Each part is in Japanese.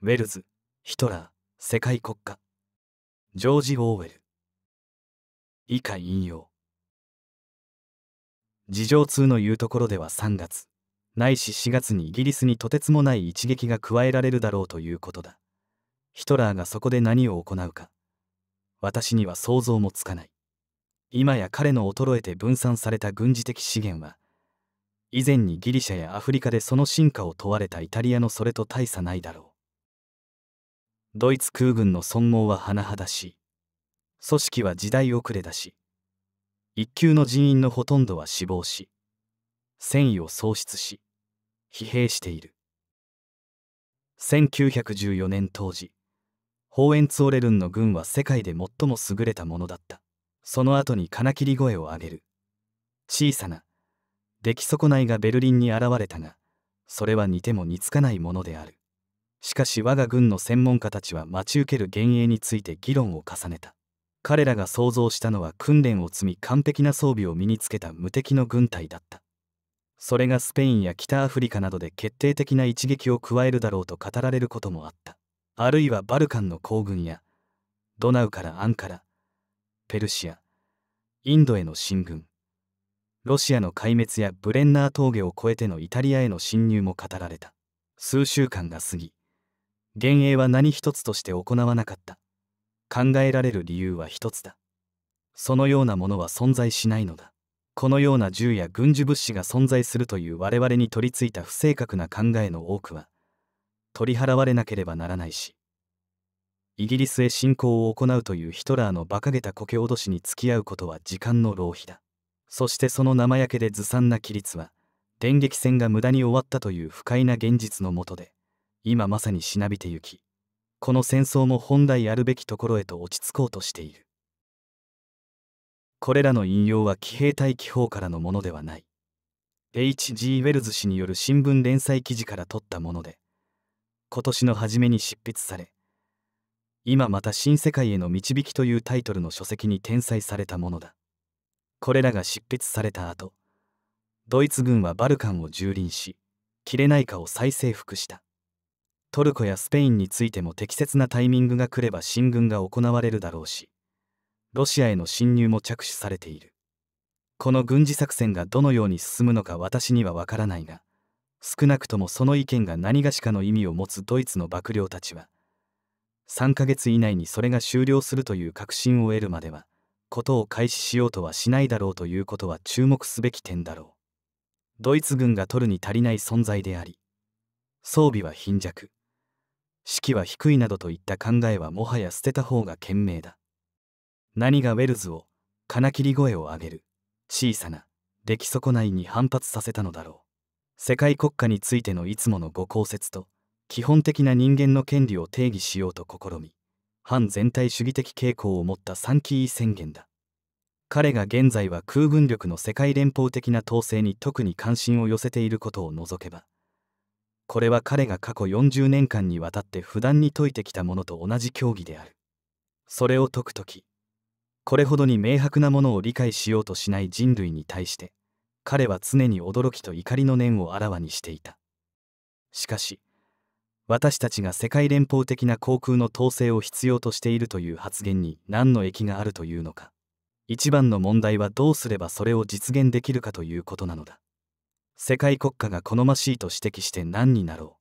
ウェルズヒトラー世界国家ジョージ・オーウェル以下引用事情通の言うところでは3月ないし4月にイギリスにとてつもない一撃が加えられるだろうということだヒトラーがそこで何を行うか私には想像もつかない今や彼の衰えて分散された軍事的資源は以前にギリシャやアフリカでその進化を問われたイタリアのそれと大差ないだろうドイツ空軍の存亡は甚だしい組織は時代遅れだし一級の人員のほとんどは死亡し戦意を喪失し疲弊している1914年当時ホーエンツオレルンの軍は世界で最も優れたものだったその後に金切り声を上げる小さな出来損ないがベルリンに現れたがそれは似ても似つかないものであるしかし我が軍の専門家たちは待ち受ける幻影について議論を重ねた彼らが想像したのは訓練を積み完璧な装備を身につけた無敵の軍隊だったそれがスペインや北アフリカなどで決定的な一撃を加えるだろうと語られることもあったあるいはバルカンの行軍やドナウからアンカラペルシアインドへの進軍ロシアの壊滅やブレンナー峠を越えてのイタリアへの侵入も語られた数週間が過ぎ幻影は何一つとして行わなかった考えられる理由は一つだそのようなものは存在しないのだこのような銃や軍事物資が存在するという我々に取り付いた不正確な考えの多くは取り払われなければならないしイギリスへ侵攻を行うというヒトラーの馬鹿げたこけ脅しに付き合うことは時間の浪費だそしてその生焼けでずさんな規律は電撃戦が無駄に終わったという不快な現実のもとで今まさにしなびてゆきこの戦争も本来あるべきところへと落ち着こうとしているこれらの引用は騎兵隊機砲からのものではない H.G. ウェルズ氏による新聞連載記事から取ったもので今年の初めに執筆され今また新世界への導きというタイトルの書籍に転載されたものだこれらが執筆された後ドイツ軍はバルカンを蹂躙しキレナイカを再征服したトルコやスペインについても適切なタイミングが来れば進軍が行われるだろうしロシアへの侵入も着手されているこの軍事作戦がどのように進むのか私にはわからないが少なくともその意見が何がしかの意味を持つドイツの幕僚たちは3ヶ月以内にそれが終了するという確信を得るまではことを開始しようとはしないだろうということは注目すべき点だろうドイツ軍が取るに足りない存在であり装備は貧弱士気は低いなどといった考えはもはや捨てた方が賢明だ何がウェルズを金切り声を上げる小さな出来損ないに反発させたのだろう世界国家についてのいつものご公説と基本的な人間の権利を定義しようと試み反全体主義的傾向を持った三期ー宣言だ彼が現在は空軍力の世界連邦的な統制に特に関心を寄せていることを除けばこれは彼が過去40年間にわたって不断に解いてきたものと同じ競技であるそれを解く時これほどに明白なものを理解しようとしない人類に対して彼は常に驚きと怒りの念をあらわにしていたしかし私たちが世界連邦的な航空の統制を必要としているという発言に何の益があるというのか一番の問題はどうすればそれを実現できるかということなのだ世界国家が好ましいと指摘して何になろ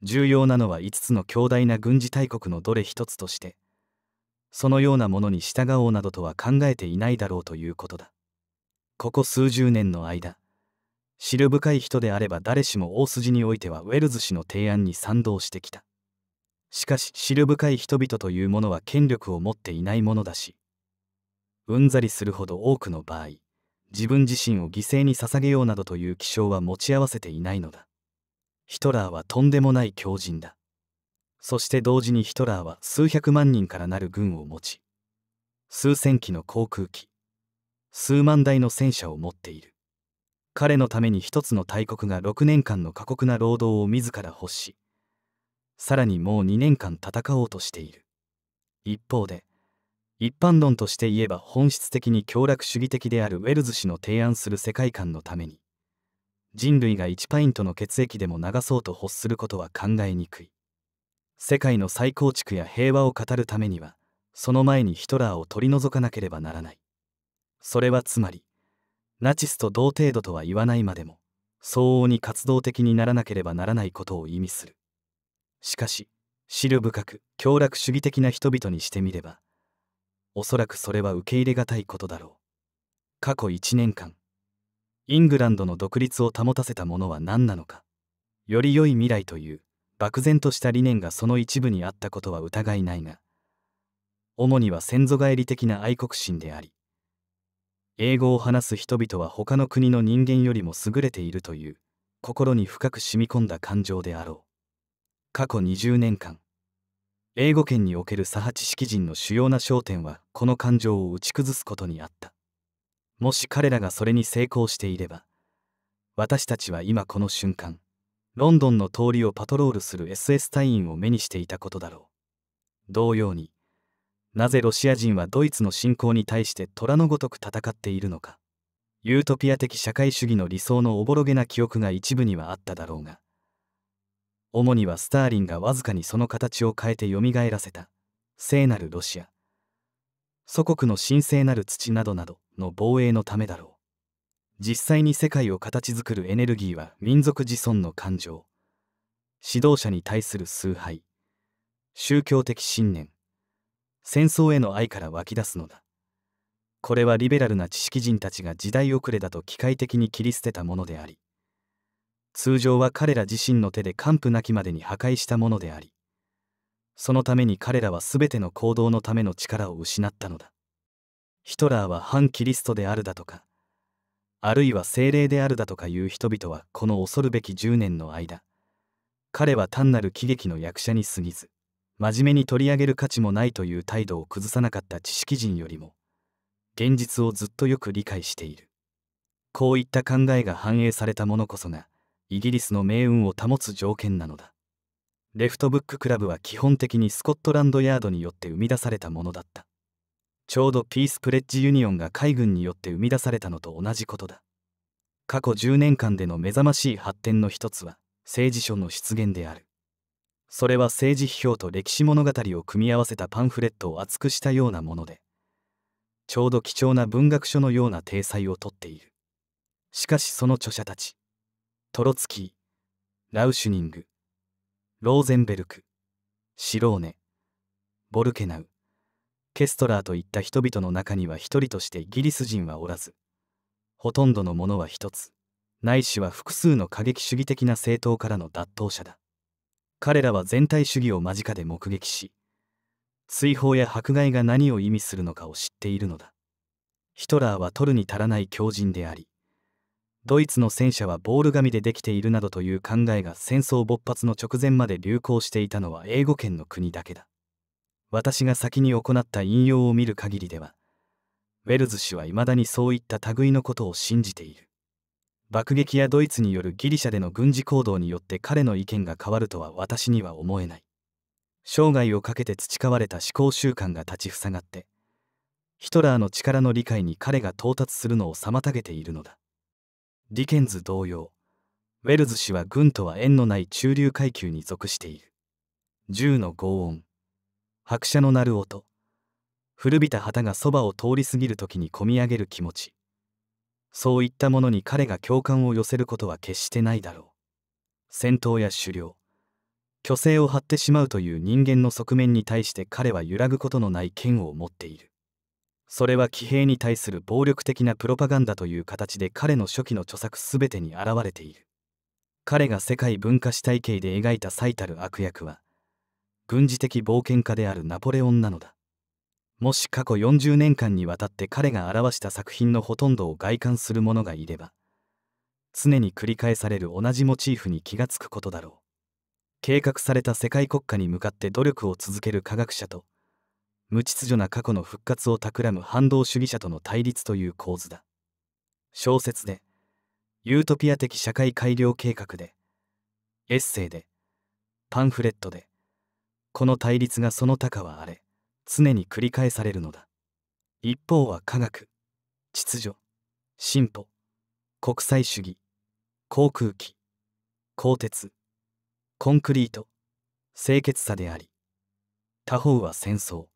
う重要なのは5つの強大な軍事大国のどれ一つとしてそのようなものに従おうなどとは考えていないだろうということだここ数十年の間知る深い人であれば誰しも大筋においてはウェルズ氏の提案に賛同してきたしかし知る深い人々というものは権力を持っていないものだしうんざりするほど多くの場合自分自身を犠牲に捧げようなどという気象は持ち合わせていないのだヒトラーはとんでもない強靭だそして同時にヒトラーは数百万人からなる軍を持ち数千機の航空機数万台の戦車を持っている彼のために一つの大国が6年間の過酷な労働を自ら欲しさらにもう2年間戦おうとしている一方で一般論として言えば本質的に協力主義的であるウェルズ氏の提案する世界観のために人類が1パイントの血液でも流そうと欲することは考えにくい世界の再構築や平和を語るためにはその前にヒトラーを取り除かなければならないそれはつまりナチスと同程度とは言わないまでも相応に活動的にならなければならないことを意味するしかし知る深く強楽主義的な人々にしてみればおそらくそれは受け入れがたいことだろう過去1年間イングランドの独立を保たせたものは何なのかより良い未来という漠然とした理念がその一部にあったことは疑いないが主には先祖返り的な愛国心であり英語を話す人々は他の国の人間よりも優れているという心に深く染み込んだ感情であろう過去20年間英語圏における左派知識人の主要な焦点はこの感情を打ち崩すことにあったもし彼らがそれに成功していれば私たちは今この瞬間ロンドンの通りをパトロールする SS 隊員を目にしていたことだろう同様になぜロシア人はドイツの侵攻に対して虎のごとく戦っているのかユートピア的社会主義の理想のおぼろげな記憶が一部にはあっただろうが主にはスターリンがわずかにその形を変えてよみがえらせた聖なるロシア祖国の神聖なる土などなどの防衛のためだろう実際に世界を形作るエネルギーは民族自尊の感情指導者に対する崇拝宗教的信念戦争への愛から湧き出すのだこれはリベラルな知識人たちが時代遅れだと機械的に切り捨てたものであり通常は彼ら自身の手で完膚なきまでに破壊したものでありそのために彼らは全ての行動のための力を失ったのだヒトラーは反キリストであるだとかあるいは精霊であるだとかいう人々はこの恐るべき10年の間彼は単なる喜劇の役者に過ぎず真面目に取り上げる価値もないという態度を崩さなかった知識人よりも現実をずっとよく理解しているこういった考えが反映されたものこそがイギリスの命運を保つ条件なのだレフトブッククラブは基本的にスコットランドヤードによって生み出されたものだったちょうどピースプレッジユニオンが海軍によって生み出されたのと同じことだ過去10年間での目覚ましい発展の一つは政治書の出現であるそれは政治批評と歴史物語を組み合わせたパンフレットを厚くしたようなものでちょうど貴重な文学書のような体裁をとっているしかしその著者たちトロツキー、ラウシュニング、ローゼンベルク、シローネ、ボルケナウ、ケストラーといった人々の中には一人としてイギリス人はおらず、ほとんどのものは一つ、ないしは複数の過激主義的な政党からの脱党者だ。彼らは全体主義を間近で目撃し、追放や迫害が何を意味するのかを知っているのだ。ヒトラーは取るに足らない狂人であり、ドイツの戦車はボール紙でできているなどという考えが戦争勃発の直前まで流行していたのは英語圏の国だけだ私が先に行った引用を見る限りではウェルズ氏は未だにそういった類のことを信じている爆撃やドイツによるギリシャでの軍事行動によって彼の意見が変わるとは私には思えない生涯をかけて培われた思考習慣が立ちふさがってヒトラーの力の理解に彼が到達するのを妨げているのだディケンズ同様ウェルズ氏は軍とは縁のない中流階級に属している銃の轟音拍車の鳴る音古びた旗がそばを通り過ぎる時にこみ上げる気持ちそういったものに彼が共感を寄せることは決してないだろう戦闘や狩猟虚勢を張ってしまうという人間の側面に対して彼は揺らぐことのない剣を持っているそれは騎兵に対する暴力的なプロパガンダという形で彼の初期の著作全てに現れている彼が世界文化史体系で描いた最たる悪役は軍事的冒険家であるナポレオンなのだもし過去40年間にわたって彼が表した作品のほとんどを外観する者がいれば常に繰り返される同じモチーフに気がつくことだろう計画された世界国家に向かって努力を続ける科学者と無秩序な過去の復活を企む反動主義者との対立という構図だ小説でユートピア的社会改良計画でエッセイでパンフレットでこの対立がその他はあれ常に繰り返されるのだ一方は科学秩序進歩国際主義航空機鋼鉄コンクリート清潔さであり他方は戦争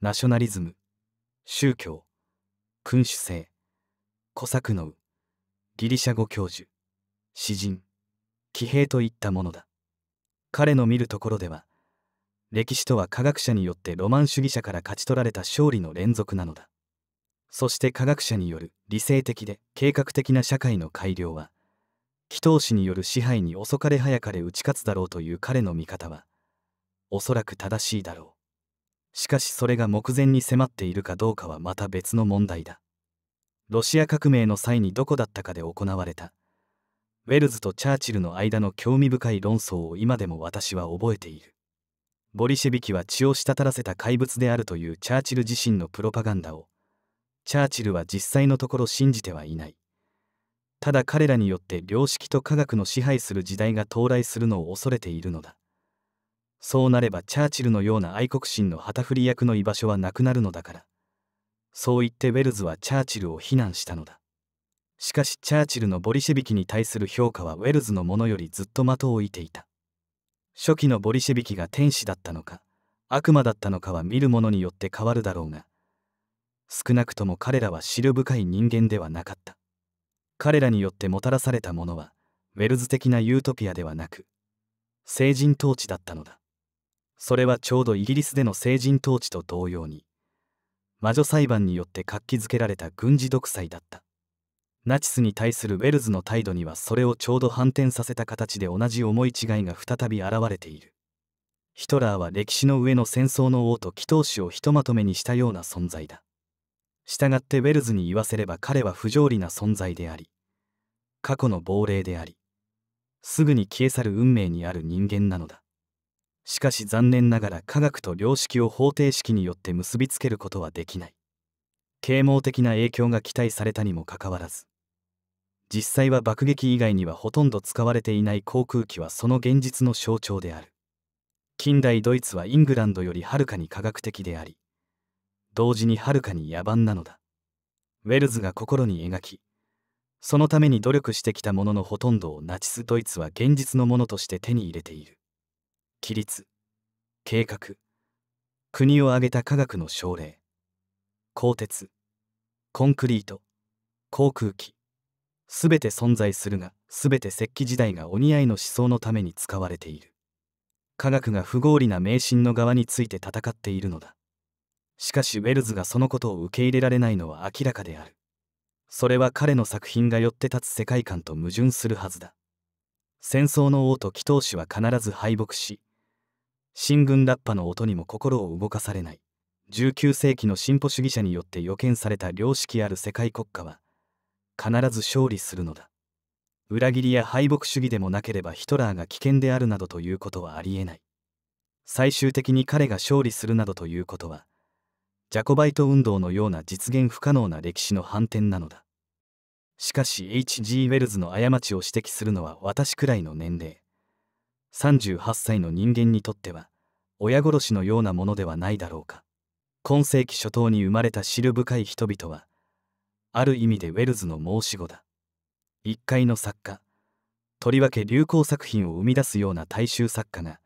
ナショナリズム宗教君主制古作のノギリシャ語教授詩人騎兵といったものだ彼の見るところでは歴史とは科学者によってロマン主義者から勝ち取られた勝利の連続なのだそして科学者による理性的で計画的な社会の改良は祈祷師による支配に遅かれ早かれ打ち勝つだろうという彼の見方はおそらく正しいだろうしかしそれが目前に迫っているかどうかはまた別の問題だロシア革命の際にどこだったかで行われたウェルズとチャーチルの間の興味深い論争を今でも私は覚えているボリシェビキは血を滴らせた怪物であるというチャーチル自身のプロパガンダをチャーチルは実際のところ信じてはいないただ彼らによって良識と科学の支配する時代が到来するのを恐れているのだそうなればチャーチルのような愛国心の旗振り役の居場所はなくなるのだからそう言ってウェルズはチャーチルを非難したのだしかしチャーチルのボリシェビキに対する評価はウェルズのものよりずっと的を置いていた初期のボリシェビキが天使だったのか悪魔だったのかは見る者によって変わるだろうが少なくとも彼らは知る深い人間ではなかった彼らによってもたらされたものはウェルズ的なユートピアではなく成人統治だったのだそれはちょうどイギリスでの成人統治と同様に魔女裁判によって活気づけられた軍事独裁だったナチスに対するウェルズの態度にはそれをちょうど反転させた形で同じ思い違いが再び現れているヒトラーは歴史の上の戦争の王と祈祷師をひとまとめにしたような存在だ従ってウェルズに言わせれば彼は不条理な存在であり過去の亡霊でありすぐに消え去る運命にある人間なのだしかし残念ながら科学と良識を方程式によって結びつけることはできない啓蒙的な影響が期待されたにもかかわらず実際は爆撃以外にはほとんど使われていない航空機はその現実の象徴である近代ドイツはイングランドよりはるかに科学的であり同時にはるかに野蛮なのだウェルズが心に描きそのために努力してきたもののほとんどをナチス・ドイツは現実のものとして手に入れている規律計画国を挙げた科学の奨励鋼鉄コンクリート航空機すべて存在するがすべて石器時代がお似合いの思想のために使われている科学が不合理な迷信の側について戦っているのだしかしウェルズがそのことを受け入れられないのは明らかであるそれは彼の作品がよって立つ世界観と矛盾するはずだ戦争の王と祈祷師は必ず敗北し新軍ラッパの音にも心を動かされない19世紀の進歩主義者によって予見された良識ある世界国家は必ず勝利するのだ裏切りや敗北主義でもなければヒトラーが危険であるなどということはありえない最終的に彼が勝利するなどということはジャコバイト運動のような実現不可能な歴史の反転なのだしかし H.G. ウェルズの過ちを指摘するのは私くらいの年齢38歳の人間にとっては親殺しのようなものではないだろうか今世紀初頭に生まれた知る深い人々はある意味でウェルズの申し子だ一回の作家とりわけ流行作品を生み出すような大衆作家が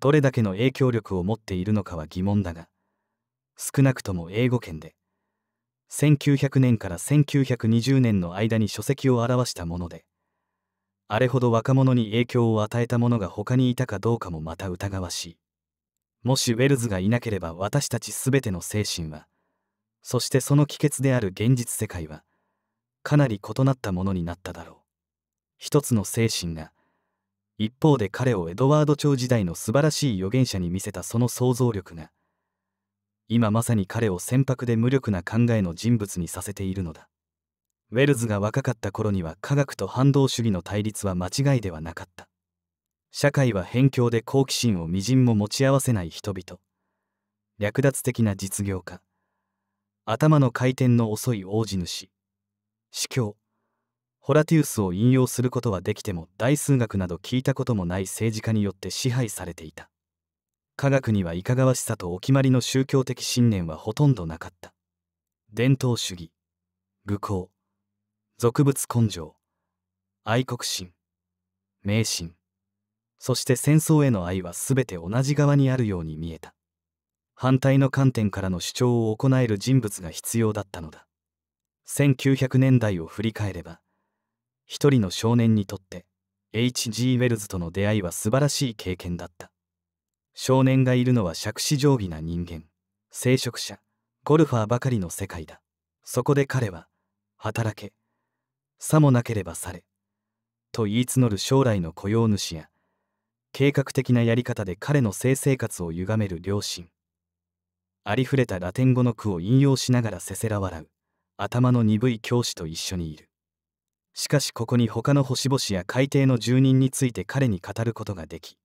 どれだけの影響力を持っているのかは疑問だが少なくとも英語圏で1900年から1920年の間に書籍を表したものであれほど若者に影響を与えた者が他にいたかどうかもまた疑わしいもしウェルズがいなければ私たち全ての精神はそしてその帰結である現実世界はかなり異なったものになっただろう一つの精神が一方で彼をエドワード朝時代の素晴らしい預言者に見せたその想像力が今まさに彼を船舶で無力な考えの人物にさせているのだウェルズが若かった頃には科学と反動主義の対立は間違いではなかった社会は辺境で好奇心をみじんも持ち合わせない人々略奪的な実業家頭の回転の遅い王子主司教ホラティウスを引用することはできても大数学など聞いたこともない政治家によって支配されていた科学にはいかがわしさとお決まりの宗教的信念はほとんどなかった伝統主義愚行俗物根性愛国心迷信そして戦争への愛は全て同じ側にあるように見えた反対の観点からの主張を行える人物が必要だったのだ1900年代を振り返れば一人の少年にとって H.G. ウェルズとの出会いは素晴らしい経験だった少年がいるのは杓子定規な人間聖職者ゴルファーばかりの世界だそこで彼は働けさもなければされと言い募る将来の雇用主や計画的なやり方で彼の性生活を歪める両親ありふれたラテン語の句を引用しながらせせら笑う頭の鈍い教師と一緒にいるしかしここに他の星々や海底の住人について彼に語ることができ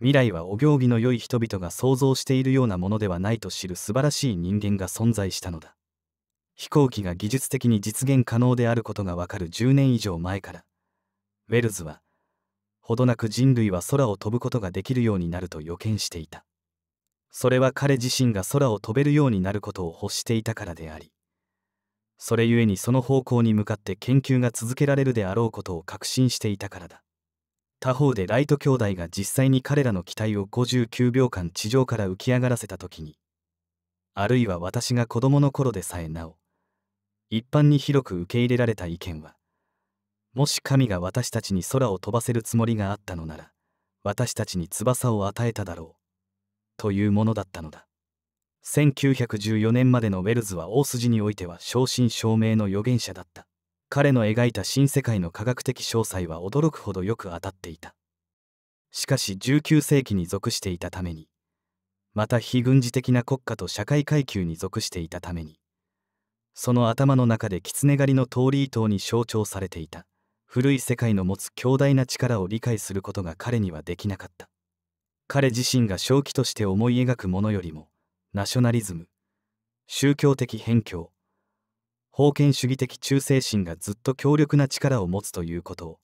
未来はお行儀の良い人々が想像しているようなものではないと知る素晴らしい人間が存在したのだ飛行機が技術的に実現可能であることがわかる10年以上前からウェルズはほどなく人類は空を飛ぶことができるようになると予見していたそれは彼自身が空を飛べるようになることを欲していたからでありそれゆえにその方向に向かって研究が続けられるであろうことを確信していたからだ他方でライト兄弟が実際に彼らの機体を59秒間地上から浮き上がらせた時にあるいは私が子供の頃でさえなお一般に広く受け入れられた意見はもし神が私たちに空を飛ばせるつもりがあったのなら私たちに翼を与えただろうというものだったのだ1914年までのウェルズは大筋においては正真正銘の預言者だった彼の描いた新世界の科学的詳細は驚くほどよく当たっていたしかし19世紀に属していたためにまた非軍事的な国家と社会階級に属していたためにその頭の中で狐狩りの通り糸に象徴されていた古い世界の持つ強大な力を理解することが彼にはできなかった彼自身が正気として思い描くものよりもナショナリズム宗教的偏境封建主義的忠誠心がずっと強力な力を持つということを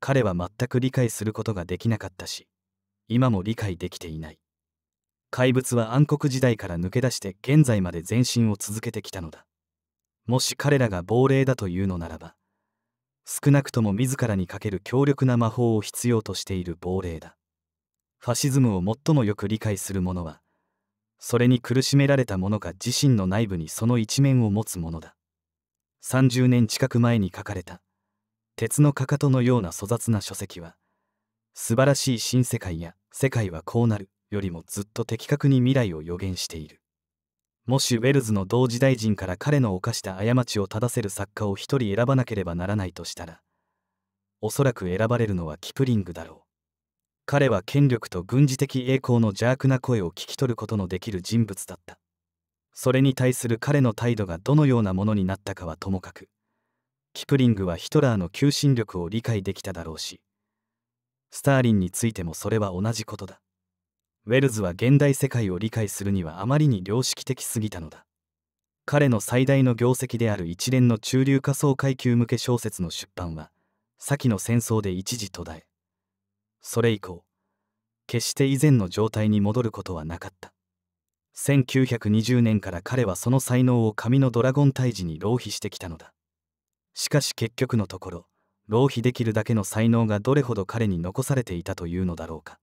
彼は全く理解することができなかったし今も理解できていない怪物は暗黒時代から抜け出して現在まで前進を続けてきたのだもし彼らが亡霊だというのならば少なくとも自らにかける強力な魔法を必要としている亡霊だファシズムを最もよく理解する者はそれに苦しめられた者が自身の内部にその一面を持つ者だ30年近く前に書かれた鉄のかかとのような粗雑な書籍は素晴らしい新世界や世界はこうなるよりもずっと的確に未来を予言しているもしウェルズの同時代人から彼の犯した過ちを正せる作家を一人選ばなければならないとしたらおそらく選ばれるのはキプリングだろう彼は権力と軍事的栄光の邪悪な声を聞き取ることのできる人物だったそれに対する彼の態度がどのようなものになったかはともかくキプリングはヒトラーの求心力を理解できただろうしスターリンについてもそれは同じことだウェルズは現代世界を理解するにはあまりに良識的すぎたのだ彼の最大の業績である一連の中流仮想階級向け小説の出版は先の戦争で一時途絶えそれ以降決して以前の状態に戻ることはなかった1920年から彼はその才能を紙のドラゴン退治に浪費してきたのだしかし結局のところ浪費できるだけの才能がどれほど彼に残されていたというのだろうか